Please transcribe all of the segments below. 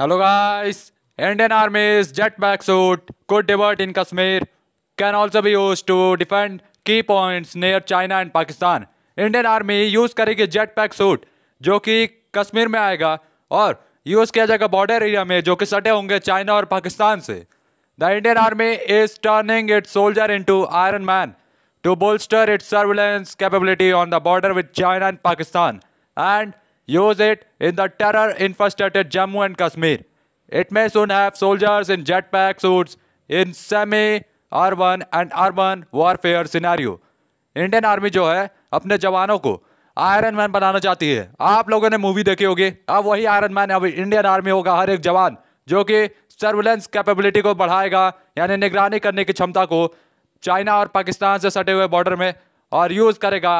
Hello guys Indian jet pack suit could divert in Kashmir can also be use to defend key points near China and Pakistan Indian army use करेगी jet pack suit जो कि कश्मीर में आएगा और use किया जाएगा border area में जो कि सटे होंगे चाइना और पाकिस्तान से the Indian army is turning its soldier into iron man to bolster its surveillance capability on the border with China and Pakistan and use it in the terror-infested Jammu and Kashmir. It may soon have soldiers in jetpack suits in semi-urban and urban warfare scenario. Indian army जो है अपने जवानों को iron man बनाना चाहती है आप लोगों ने मूवी देखी होगी अब वही आयरन मैन अब इंडियन आर्मी होगा हर एक जवान जो कि सर्विलेंस कैपेबिलिटी को बढ़ाएगा यानी निगरानी करने की क्षमता को चाइना और पाकिस्तान से सटे हुए बॉर्डर में और यूज़ करेगा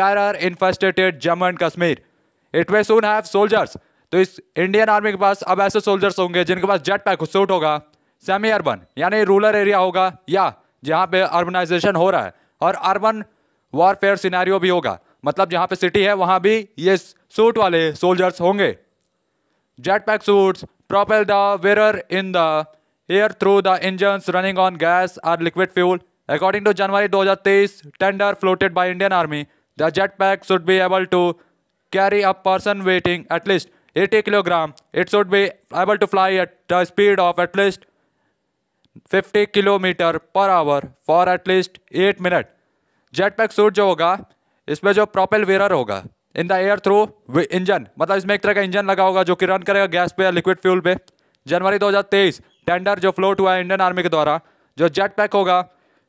terror infested Jammu and Kashmir it way soon have soldiers तो इस इंडियन आर्मी के पास अब ऐसे सोल्जर्स होंगे जिनके पास जेट पैक सूट होगा सेमी अर्बन यानी रूरल एरिया होगा या जहाँ पे अर्बनाइजेशन हो रहा है और अर्बन वॉरफेयर सिनेरियो भी होगा मतलब जहाँ पे सिटी है वहाँ भी ये सूट वाले सोल्जर्स होंगे jet pack suits the the in the air through the engine running on gas or liquid fuel according to January दो tender floated by Indian army the jet pack should be able to carry a person weighing at least 80 kg. It should be able to fly at the speed of at least 50 km per hour for at least 8 minutes. Jetpack suit जो होगा इसमें जो propel wearer होगा in the air through engine मतलब इसमें एक तरह का इंजन लगा होगा जो कि रन करेगा गैस पे या लिक्विड फ्यूल पे जनवरी 2023 टेंडर जो फ्लोट हुआ है इंडियन आर्मी के द्वारा जो जेट पैक होगा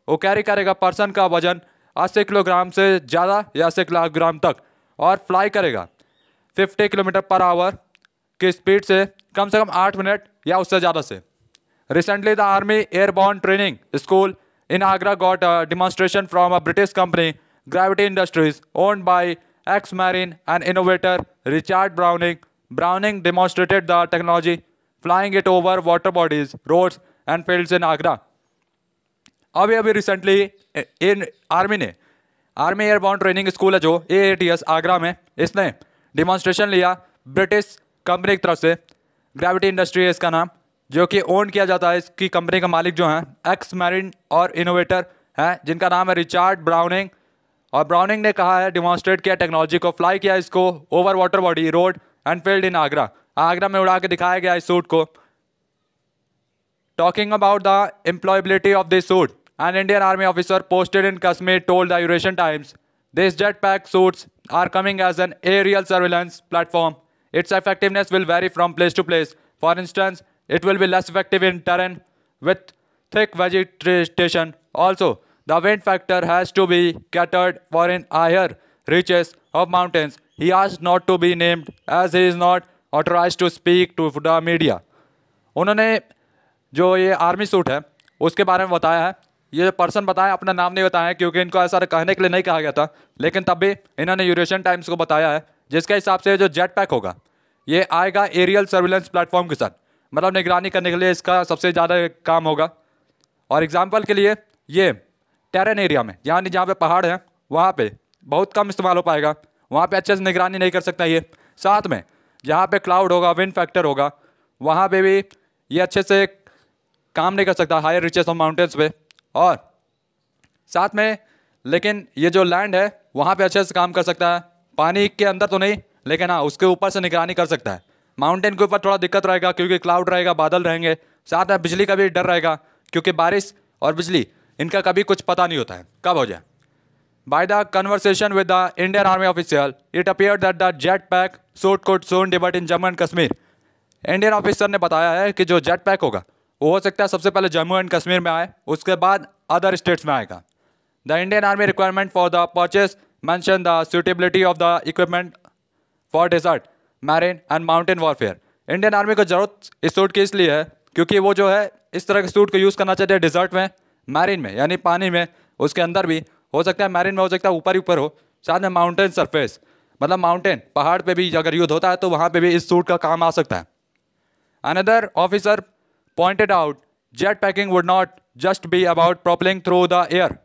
वो कैरी करेगा पर्सन का वजन अस्सी किलोग्राम से ज़्यादा या अस्सी किलोग्राम तक और फ्लाई करेगा 50 किलोमीटर पर आवर की स्पीड से कम से कम आठ मिनट या उससे ज़्यादा से recently the army airborne training school in Agra got demonstration from a British company Gravity Industries own by ex marine and innovator Richard Browning Browning demonstrated the technology flying it over water bodies roads and fields in Agra अभी अभी recently in army ने army airborne training school है जो ए आगरा में इसने demonstration लिया British company की तरफ से ग्रेविटी इंडस्ट्री है इसका नाम जो कि ओन किया जाता है इसकी कंपनी का मालिक जो हैं एक्स मैरिन और इनोवेटर हैं जिनका नाम है रिचार्ड ब्राउनिंग और ब्राउनिंग ने कहा है डिमॉन्स्ट्रेट किया टेक्नोलॉजी को फ्लाई किया इसको over water body road and in Agra Agra में उड़ा के दिखाया गया इस सूट को talking about the employability of this suit An Indian Army officer posted in Kashmir told the Eurasian Times, These jetpack suits are coming as an aerial surveillance platform. Its effectiveness will vary from place to place. For instance, it will be less effective in terrain with thick vegetation. Also, the wind factor has to be catered for in higher reaches of mountains. He asked not to be named as he is not authorized to speak to the media. उन्होंने जो ये army suit है उसके बारे में बताया है ये पर्सन बताया अपना नाम नहीं बताया क्योंकि इनको ऐसा कहने के लिए नहीं कहा गया था लेकिन तब भी इन्होंने यूरेशियन टाइम्स को बताया है जिसके हिसाब से जो जेट पैक होगा ये आएगा एरियल सर्विलेंस प्लेटफॉर्म के साथ मतलब निगरानी करने के लिए इसका सबसे ज़्यादा काम होगा और एग्जाम्पल के लिए ये टेरन एरिया में यानी जहाँ पे पहाड़ हैं वहाँ पे बहुत कम इस्तेमाल हो पाएगा वहाँ पे अच्छे से निगरानी नहीं कर सकता ये साथ में जहाँ पे क्लाउड होगा विंड फैक्टर होगा वहाँ पे भी ये अच्छे से काम नहीं कर सकता हायर रिचेस ऑफ माउंटेंस पे और साथ में लेकिन ये जो लैंड है वहाँ पे अच्छे से काम कर सकता है पानी के अंदर तो नहीं लेकिन हाँ उसके ऊपर से निगरानी कर सकता है माउंटेन के ऊपर थोड़ा दिक्कत रहेगा क्योंकि क्लाउड रहेगा बादल रहेंगे साथ में बिजली का भी डर रहेगा क्योंकि बारिश और बिजली इनका कभी कुछ पता नहीं होता है कब हो जाए by the conversation with the Indian army official it appear that the jet pack suit could soon divert in Jammu and Kashmir Indian officer ने बताया है कि जो जेट पैक होगा वो हो सकता है सबसे पहले जम्मू एंड कश्मीर में आए उसके बाद अदर स्टेट्स में आएगा the Indian army requirement for the purchase mention the suitability of the equipment for desert marine and mountain warfare Indian army को ज़रूरत इस सूट की इसलिए है क्योंकि वो जो है इस तरह के सूट को यूज़ करना चाहते हैं डिजर्ट में मैरिन में यानी पानी में उसके अंदर भी हो सकता है मैरिन में हो सकता है ऊपर ही ऊपर हो साथ में माउंटेन सरफेस मतलब माउंटेन पहाड़ पे भी अगर युद्ध होता है तो वहाँ पे भी इस सूट का काम आ सकता है another officer pointed out jetpacking would not just be about propelling through the air.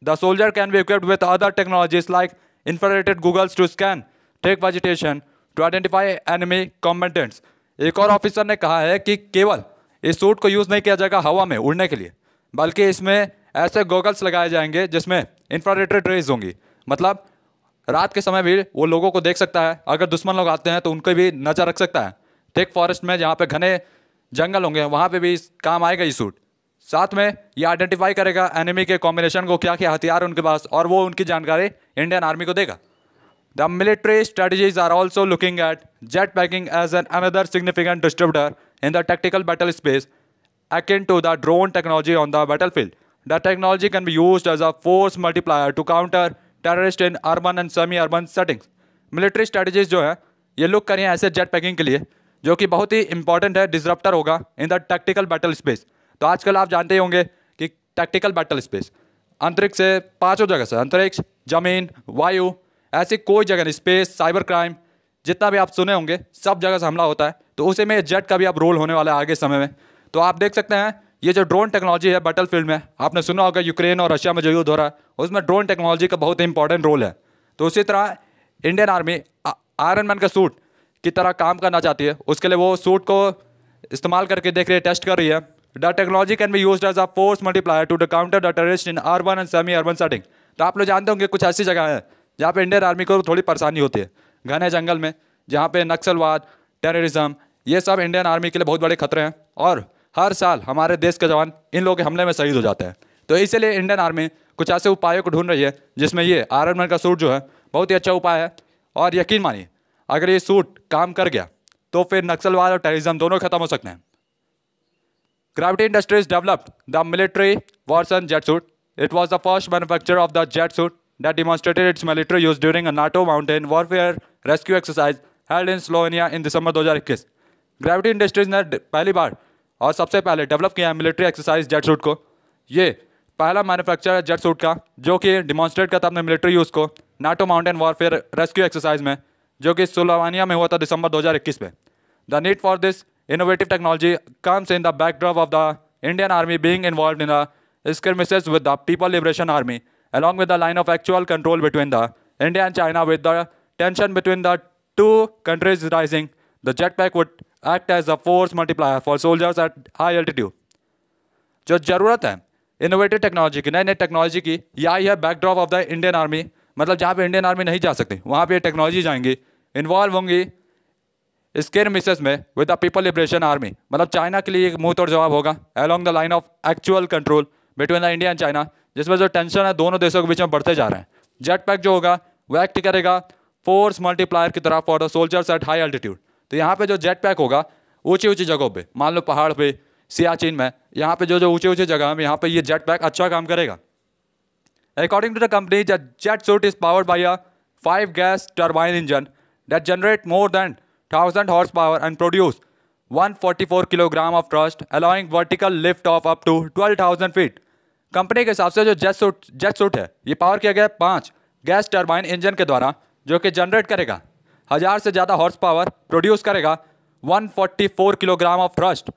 The soldier can be equipped with other technologies like infrared googles to scan take vegetation to identify enemy combatants. एक और officer ने कहा है कि केवल इस suit को use नहीं किया जाएगा हवा में उड़ने के लिए बल्कि इसमें ऐसे गोगल्स लगाए जाएंगे जिसमें इंफ्रारेटेड रेज होंगी मतलब रात के समय भी वो लोगों को देख सकता है अगर दुश्मन लोग आते हैं तो उनके भी नज़र रख सकता है टेक फॉरेस्ट में जहाँ पे घने जंगल होंगे वहाँ पे भी काम आएगा ये सूट साथ में ये आइडेंटिफाई करेगा एनिमी के कॉम्बिनेशन को क्या क्या हथियार उनके पास और वो उनकी जानकारी इंडियन आर्मी को देगा the military strategies are also looking at jet packing as an another significant distributor in the tactical battle space akin to the drone technology on the battle field the technology can be use as a force multiplier to counter terrorist in urban and semi urban settings military strategies जो है ये look करें ऐसे jet packing के लिए जो कि बहुत ही इंपॉर्टेंट है डिजरप्टर होगा in the tactical battle space तो आजकल आप जानते होंगे कि टैक्टिकल बैटल स्पेस अंतरिक्ष से पाँचों जगह से अंतरिक्ष जमीन वायु ऐसी कोई जगह नहीं स्पेस साइबर क्राइम जितना भी आप सुने होंगे सब जगह से हमला होता है तो उसी में जेट का भी अब रोल होने वाला है आगे समय में तो आप देख सकते हैं ये जो ड्रोन टेक्नोलॉजी है बैटल फील्ड में आपने सुना होगा यूक्रेन और रशिया में जो युद्ध हो रहा है उसमें ड्रोन टेक्नोलॉजी का बहुत इंपॉर्टेंट रोल है तो उसी तरह इंडियन आर्मी आयरन मैन का सूट की तरह काम करना चाहती है उसके लिए वो सूट को इस्तेमाल करके देख रही है टेस्ट कर रही है the technology can be use as a force multiplier to the counter the terrorist in urban and semi urban setting तो आप लोग जानते होंगे कुछ ऐसी जगह हैं जहाँ पे इंडियन आर्मी को थोड़ी परेशानी होती है घने जंगल में जहाँ पे नक्सलवाद टेररिज्म ये सब इंडियन आर्मी के लिए बहुत बड़े खतरे हैं और हर साल हमारे देश के जवान इन लोगों के हमले में शहीद हो जाते हैं तो इसीलिए इंडियन आर्मी कुछ ऐसे उपायों को ढूंढ रही है जिसमें ये आयरन का सूट जो है बहुत ही अच्छा उपाय है और यकीन मानिए अगर ये सूट काम कर गया तो फिर नक्सलवाद और टेरिज्म दोनों खत्म हो सकते हैं Gravity Industries developed the military version jet suit it was the first manufacture of the jet suit that demonstrated its military use during NATO mountain warfare rescue exercise held in Slovenia in December दो हज़ार इक्कीस gravity industries ने पहली बार और सबसे पहले develop किया है मिलिट्री एक्सरसाइज जेट सूट को ये पहला मैनुफैक्चर है जेट सूट का जो कि डिमॉन्स्ट्रेट करता है अपने मिलिट्री यूज़ को NATO mountain warfare rescue exercise में जो कि सुलवानिया में हुआ था दिसंबर 2021 में the need for this innovative technology comes in the backdrop of the Indian army being involve in the misses with the people liberation army along with the line of actual control between the India and China with the tension between the two countries rising the jet pack would act as a force multiplier for soldiers at high altitude जो जरूरत है innovative technology की नई नई technology की या यह backdrop of the Indian army मतलब जहाँ पे इंडियन आर्मी नहीं जा सकती वहाँ पे ये टेक्नोलॉजी जाएंगी इन्वॉल्व होंगी स्केर मिसेस में with the people liberation army मतलब चाइना के लिए एक मुंह तोड़ जवाब होगा along the line of actual control between the India and China जिसमें जो टेंशन है दोनों देशों के बीच में बढ़ते जा रहे हैं जेट पैक जो होगा वो एक्ट करेगा फोर्स मल्टीप्लायर की तरफ for the soldiers at high altitude तो यहाँ पे जो जेट पैक होगा ऊंची ऊंची जगहों पे मान लो पहाड़ पे सियाचिन में यहाँ पे जो जो ऊंची ऊंची जगह है यहाँ पे ये जेट पैक अच्छा काम करेगा according to the company jet suit is powered by a five gas turbine engine that generate more than 1000 horsepower and produce 144 kilogram of thrust allowing vertical lift off up to 12,000 feet company के हिसाब से जो jet suit jet suit है ये power किया गया है पाँच गैस टर्बाइन इंजन के द्वारा जो कि जनरेट करेगा हज़ार से ज़्यादा हॉर्स पावर प्रोड्यूस करेगा 144 किलोग्राम ऑफ ट्रस्ट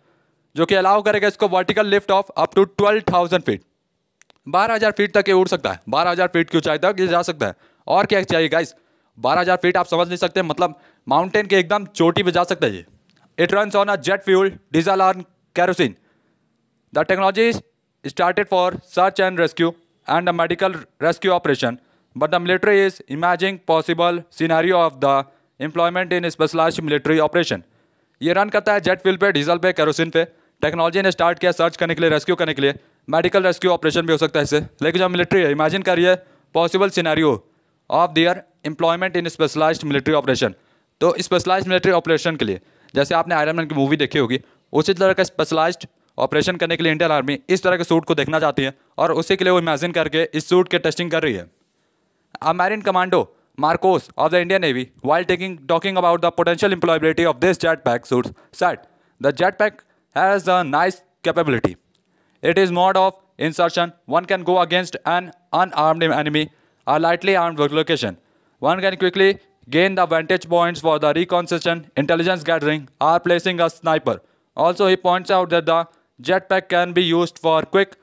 जो कि अलाउ करेगा इसको vertical lift off up to twelve 12,000 feet हजार फीट तक ये उड़ सकता है बारह हजार फीट की ऊंचाई तक ये जा सकता है और क्या चाहिए गाइस बारह हज़ार फीट आप समझ नहीं सकते मतलब माउंटेन के एकदम चोटी पर जा सकते हैं it run on a jet fuel diesel और kerosene the technology started for search and rescue and the medical rescue operation but the military is imaging possible scenario of the employment in specialise military operation ये run करता है jet fuel पे diesel पे kerosene पे technology ने start किया search करने के लिए रेस्क्यू करने के लिए मेडिकल रेस्क्यू ऑपरेशन भी हो सकता है इससे लेकिन जब मिलिट्री है इमेजिन करिए पॉसिबल हो of their employment in specialise military operation तो स्पेशलाइज मिलिट्री ऑपरेशन के लिए जैसे आपने आयरन मैन की मूवी देखी होगी उसी तरह का स्पेशलाइज्ड ऑपरेशन करने के लिए इंडियन आर्मी इस तरह के सूट को देखना चाहती है और उसी के लिए वो इमेजिन करके इस सूट के टेस्टिंग कर रही है marine commando MARCOS of the Indian navy while taking talking about the potential employability of this jet pack suit said the jet pack has the nice capability it is mode of insertion one can go against an unarmed enemy a lightly armed location. One can quickly gain the vantage points for the reconnaissance, intelligence gathering, or placing a sniper. Also, he points out that the jetpack can be used for quick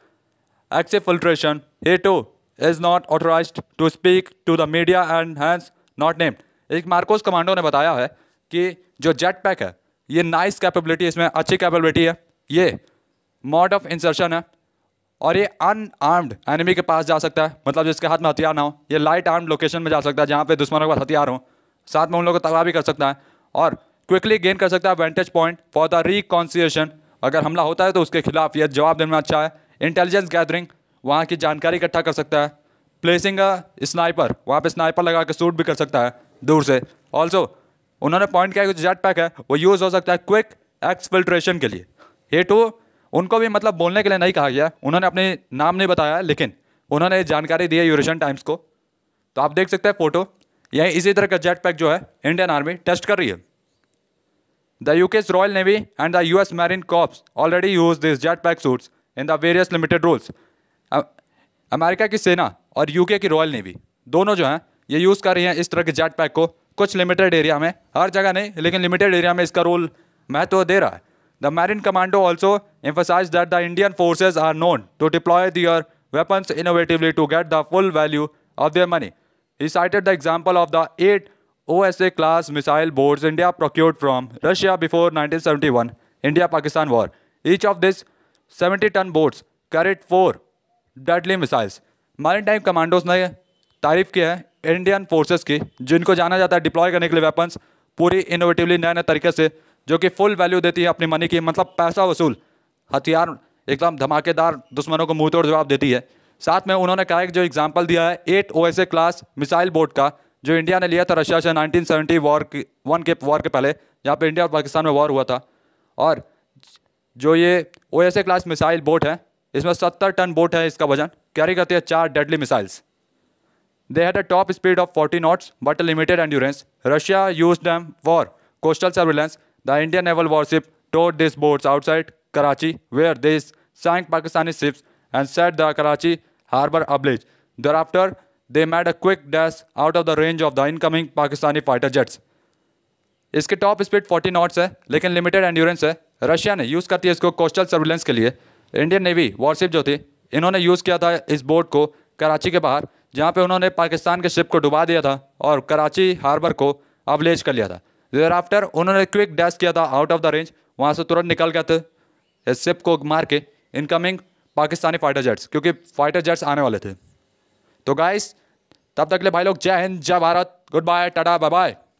exit filtration. He too is not authorized to speak to the media and hence not named. एक MARCOS commando ने बताया है कि जो jet pack है ये nice capability इसमें अच्छी कैपेबिलिटी है ये मॉड ऑफ इंसर्शन है और ये अनआर्म्ड एनिमी के पास जा सकता है मतलब जिसके हाथ में हथियार ना हो ये लाइट आर्म्ड लोकेशन में जा सकता है जहाँ पे दुश्मनों के पास हथियार हो साथ में उन लोगों को तबाह भी कर सकता है और क्विकली गेन कर सकता है vantage point for the reconnaissance अगर हमला होता है तो उसके खिलाफ यह जवाब देना अच्छा है इंटेलिजेंस गैदरिंग वहाँ की जानकारी इकट्ठा कर सकता है प्लेसिंग अ स्नाइपर वहाँ पर स्नाइपर लगा के शूट भी कर सकता है दूर से ऑल्सो उन्होंने पॉइंट किया जो जेट पैक है वो यूज़ हो सकता है क्विक एक्सफिल्ट्रेशन के लिए ये टू उनको भी मतलब बोलने के लिए नहीं कहा गया उन्होंने अपने नाम नहीं बताया लेकिन उन्होंने जानकारी दी है यूरेशन टाइम्स को तो आप देख सकते हैं फोटो यही इसी तरह का जेट पैक जो है इंडियन आर्मी टेस्ट कर रही है the Royal Navy and the U S Marine Corps already use this jet pack suits in the various limited roles America की सेना और यूके की रॉयल नेवी दोनों जो हैं ये यूज़ कर रही हैं इस तरह के जेट पैक को कुछ लिमिटेड एरिया में हर जगह नहीं लेकिन लिमिटेड एरिया में इसका रोल महत्व दे रहा है The Marine Commando also emphasized that the Indian forces are known to deploy their weapons innovatively to get the full value of their money. He cited the example of the eight OSA-class missile boats India procured from Russia before 1971 India-Pakistan war. Each of these 70-ton boats carried four deadly missiles maritime commandos ने तारीफ की है Indian forces की जिनको जाना जाता है deploy करने के लिए वेपन्स पूरी इनोवेटिवली नए नए तरीके से जो कि फुल वैल्यू देती है अपनी मनी की मतलब पैसा वसूल हथियार एकदम धमाकेदार दुश्मनों को मुँह तोड़ जवाब देती है साथ में उन्होंने कहा कि जो एग्जाम्पल दिया है at O class missile boat का जो इंडिया ने लिया था रशिया से 1970 वॉर की वन के वॉर के पहले यहाँ पे इंडिया और पाकिस्तान में वॉर हुआ था और जो ये ओ क्लास मिसाइल बोट है इसमें 70 टन बोट है इसका वजन कैरी करती है चार deadly missiles they had a top speed of 40 knots but limited endurance Russia use them for coastal surveillance the Indian naval warship tow this boats outside Karachi where they sank Pakistani ships and set the Karachi harbour ablaze thereafter they made a quick dash out of the range of the incoming Pakistani fighter jets इसके top speed 40 knots है लेकिन limited endurance है Russia ने use करती है इसको coastal surveillance के लिए इंडियन नेवी वॉरशिप जो थी इन्होंने यूज़ किया था इस बोट को कराची के बाहर जहाँ पे उन्होंने पाकिस्तान के शिप को डुबा दिया था और कराची हार्बर को अवलेज कर लिया था देर आफ्टर उन्होंने क्विक डैश किया था आउट ऑफ द रेंज वहाँ से तुरंत निकल गए थे सिप को मार के इनकमिंग पाकिस्तानी फाइटर जेट्स क्योंकि फाइटर जेट्स आने वाले थे तो गाइस तब तक के भाई लोग जय हिंद जय Bharat good bye tata bye bye